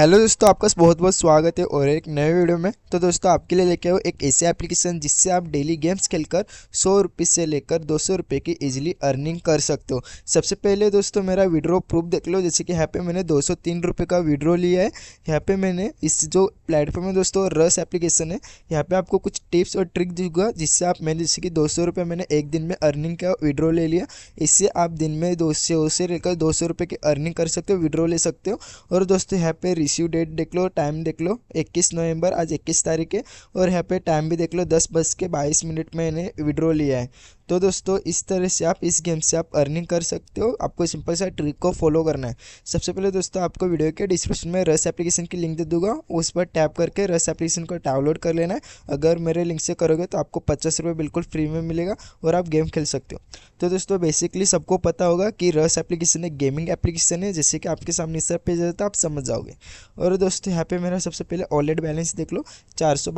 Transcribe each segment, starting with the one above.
hello दोस्तों आपका बहुत बहुत स्वागत है और एक नए वीडियो में तो दोस्तों आपके लिए लेके आओ एक ऐसे एप्लीकेशन जिससे आप डेली गेम्स खेलकर सौ रुपये से लेकर दो सौ रुपये की इजीली अर्निंग कर सकते हो सबसे पहले दोस्तों मेरा विड्रो प्रूफ देख लो जैसे कि यहाँ पे मैंने दो सौ तीन रुपये का विड्रो लिया है यहाँ पर मैंने इस जो प्लेटफॉर्म है दोस्तों रस एप्लीकेशन है यहाँ पर आपको कुछ टिप्स और ट्रिक दूंगा जिससे आप मैंने जैसे कि दो सौ रुपये मैंने एक दिन में अर्निंग का विड्रो ले लिया इससे आप दिन में दो सौ से लेकर दो सौ रुपये की अर्निंग कर सकते हो विड्रो ले सकते हो और दोस्तों यहाँ पर इश्यू डेट देख लो टाइम देख लो 21 नवंबर आज 21 तारीख है और यहाँ पे टाइम भी देख लो दस बज के बाईस मिनट में इन्हें विड्रॉ लिया है तो दोस्तों इस तरह से आप इस गेम से आप अर्निंग कर सकते हो आपको सिंपल सा ट्रिक को फॉलो करना है सबसे पहले दोस्तों आपको वीडियो के डिस्क्रिप्शन में रस एप्लीकेशन की लिंक दे दूंगा उस पर टैप करके रस एप्लीकेशन को डाउनलोड कर लेना है अगर मेरे लिंक से करोगे तो आपको पचास रुपये बिल्कुल फ्री में मिलेगा और आप गेम खेल सकते हो तो दोस्तों बेसिकली सबको पता होगा कि रस एप्लीकेशन एक गेमिंग एप्लीकेशन है जैसे कि आपके सामने इस पेज जाता है आप समझ जाओगे और दोस्तों यहाँ पे मेरा सबसे पहले ऑलरेड बैलेंस देख लो चार सौ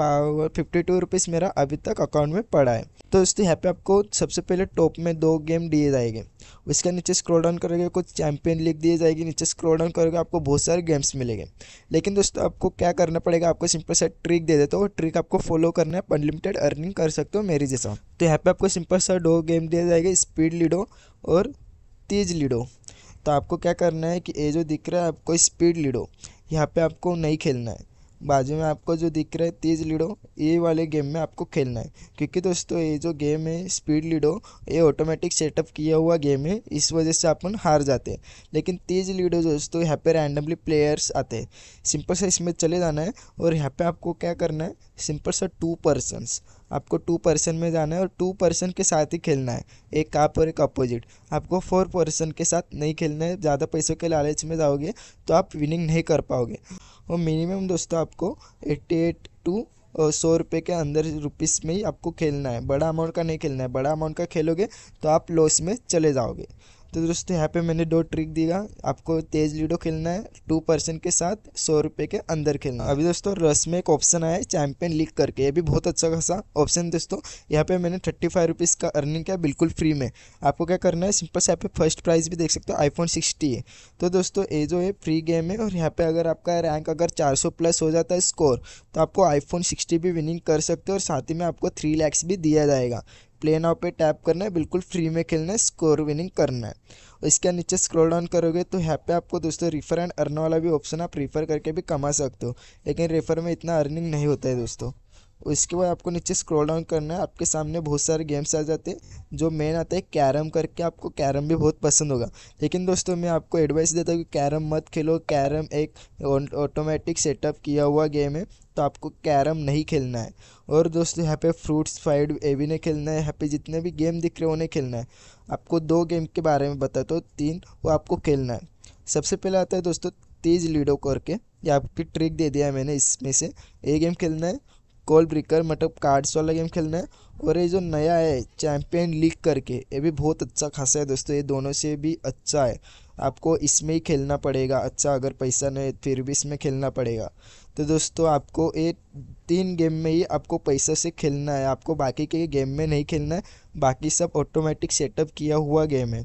फिफ्टी टू रुपीज़ मेरा अभी तक अकाउंट में पड़ा है तो दोस्तों यहाँ पे आपको सबसे पहले टॉप में दो गेम दिए जाएंगे उसके नीचे स्क्रॉल डाउन करोगे कुछ चैंपियन लीग दिए जाएगी नीचे स्क्रॉल डाउन करोगे आपको बहुत सारे गेम्स मिलेंगे लेकिन दोस्तों आपको क्या करना पड़ेगा आपको सिंपल सा ट्रिक दे देते हो ट्रिक आपको फॉलो करना है अनलिमिटेड अर्निंग कर सकते हो मेरी जैसा तो यहाँ पे आपको सिंपल सा दो गेम दिए जाएंगे स्पीड लीडो और तेज लीडो तो आपको क्या करना है कि ये जो दिख रहा है आपको स्पीड लीडो यहाँ पे आपको नहीं खेलना है बाजू में आपको जो दिख रहा है तेज़ लीडो ये वाले गेम में आपको खेलना है क्योंकि दोस्तों ये जो गेम है स्पीड लीडो ये ऑटोमेटिक सेटअप किया हुआ गेम है इस वजह से अपन हार जाते हैं लेकिन तेज़ लीडो दोस्तों यहाँ पे रैंडमली प्लेयर्स आते हैं सिंपल से इसमें चले जाना है और यहाँ पे आपको क्या करना है सिंपल सा टू पर्सनस आपको टू पर्सन में जाना है और टू पर्सन के साथ ही खेलना है एक आप और एक अपोजिट आपको फोर पर्सन के साथ नहीं खेलना है ज़्यादा पैसों के लालच में जाओगे तो आप विनिंग नहीं कर पाओगे और मिनिमम दोस्तों आपको एट्टी एट टू सौ रुपये के अंदर रुपीस में ही आपको खेलना है बड़ा अमाउंट का नहीं खेलना है बड़ा अमाउंट का खेलोगे तो आप लॉस में चले जाओगे तो दोस्तों यहाँ पे मैंने दो ट्रिक दिया आपको तेज लूडो खेलना है टू परसेंट के साथ सौ रुपये के अंदर खेलना अभी दोस्तों रस में एक ऑप्शन आया है चैंपियन लीग करके ये भी बहुत अच्छा खासा ऑप्शन दोस्तों यहाँ पे मैंने थर्टी फाइव रुपीज़ का अर्निंग किया बिल्कुल फ्री में आपको क्या करना है सिंपल से यहाँ पे फर्स्ट प्राइज़ भी देख सकते हो आईफोन सिक्सटी है तो दोस्तों ये जो है फ्री गेम है और यहाँ पे अगर आपका रैंक अगर चार सौ प्लस हो जाता है स्कोर तो आपको आईफोन सिक्सटी भी विनिंग कर सकते हो और साथ ही में आपको थ्री लैक्स भी दिया जाएगा प्ले नाव पे टैप करना है बिल्कुल फ्री में खेलना है स्कोर विनिंग करना है और इसके नीचे स्क्रॉल डाउन करोगे तो यहाँ पे आपको दोस्तों रिफर एंड अर्न वाला भी ऑप्शन आप रिफ़र करके भी कमा सकते हो लेकिन रेफर में इतना अर्निंग नहीं होता है दोस्तों उसके बाद आपको नीचे स्क्रॉल डाउन करना है आपके सामने बहुत सारे गेम्स आ जाते हैं जो मेन आता है कैरम करके आपको कैरम भी बहुत पसंद होगा लेकिन दोस्तों मैं आपको एडवाइस देता हूँ कि कैरम मत खेलो कैरम एक ऑटोमेटिक सेटअप किया हुआ गेम है तो आपको कैरम नहीं खेलना है और दोस्तों यहाँ पे फ्रूट्स फाइड ये भी नहीं खेलना है यहाँ पे जितने भी गेम दिख रहे हैं उन्हें खेलना है आपको दो गेम के बारे में बताता हूँ तीन वो आपको खेलना है सबसे पहले आता है दोस्तों तेज लीडो करके ये आपकी ट्रिक दे दिया है मैंने इसमें से ये गेम खेलना है कोल ब्रिकर मतलब कार्ड्स वाला गेम खेलना है और ये जो नया है चैम्पियन लीग करके ये भी बहुत अच्छा खासा है दोस्तों ये दोनों से भी अच्छा है आपको इसमें ही खेलना पड़ेगा अच्छा अगर पैसा नहीं फिर भी इसमें खेलना पड़ेगा तो दोस्तों आपको ये तीन गेम में ही आपको पैसा से खेलना है आपको बाकी के गेम में नहीं खेलना है बाकी सब ऑटोमेटिक सेटअप किया हुआ गेम है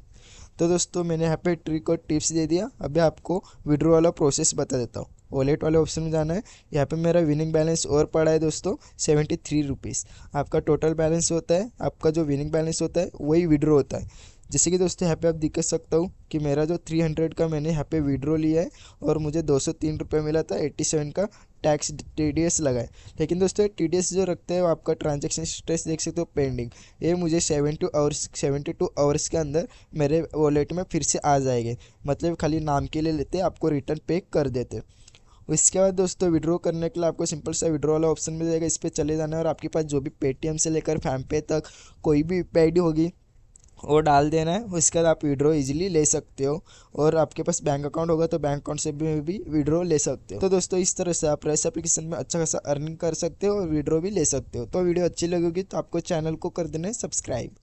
तो दोस्तों मैंने यहाँ पे ट्रिक और टिप्स दे दिया अभी आपको विड्रो वाला प्रोसेस बता देता हूँ वॉलेट वाले ऑप्शन में जाना है यहाँ पे मेरा विनिंग बैलेंस और पड़ा है दोस्तों सेवेंटी थ्री रुपीज़ आपका टोटल बैलेंस होता है आपका जो विनिंग बैलेंस होता है वही विड्रॉ होता है जैसे कि दोस्तों यहाँ पे आप दिख सकता हूँ कि मेरा जो थ्री हंड्रेड का मैंने यहाँ पे विड्रॉ लिया है और मुझे दो सौ तीन रुपये मिला था एट्टी सेवन का टैक्स टी डी एस लगा है लेकिन दोस्तों टी डी एस जो रखते हैं आपका ट्रांजेक्शन स्ट्रेस देख सकते हो पेंडिंग ये मुझे seven two hours seventy two hours के अंदर मेरे वॉलेट में फिर से आ जाएंगे मतलब खाली नाम के लिए लेते आपको रिटर्न पे कर देते उसके बाद दोस्तों विड्रॉ करने के लिए आपको सिंपल सा विड्रॉ वाला ऑप्शन मिल जाएगा इस पर चले जाना और आपके पास जो भी पेटीएम से लेकर फैम पे तक कोई भी पे होगी वो डाल देना है उसके बाद आप विड्रॉ इजीली ले सकते हो और आपके पास बैंक अकाउंट होगा तो बैंक अकाउंट से भी, भी विड्रॉ ले सकते हो तो दोस्तों इस तरह से आप रेस एप्लीकेशन में अच्छा खासा अर्निंग कर सकते हो और विड्रॉ भी ले सकते हो तो वीडियो अच्छी लगेगी तो आपको चैनल को कर देना है सब्सक्राइब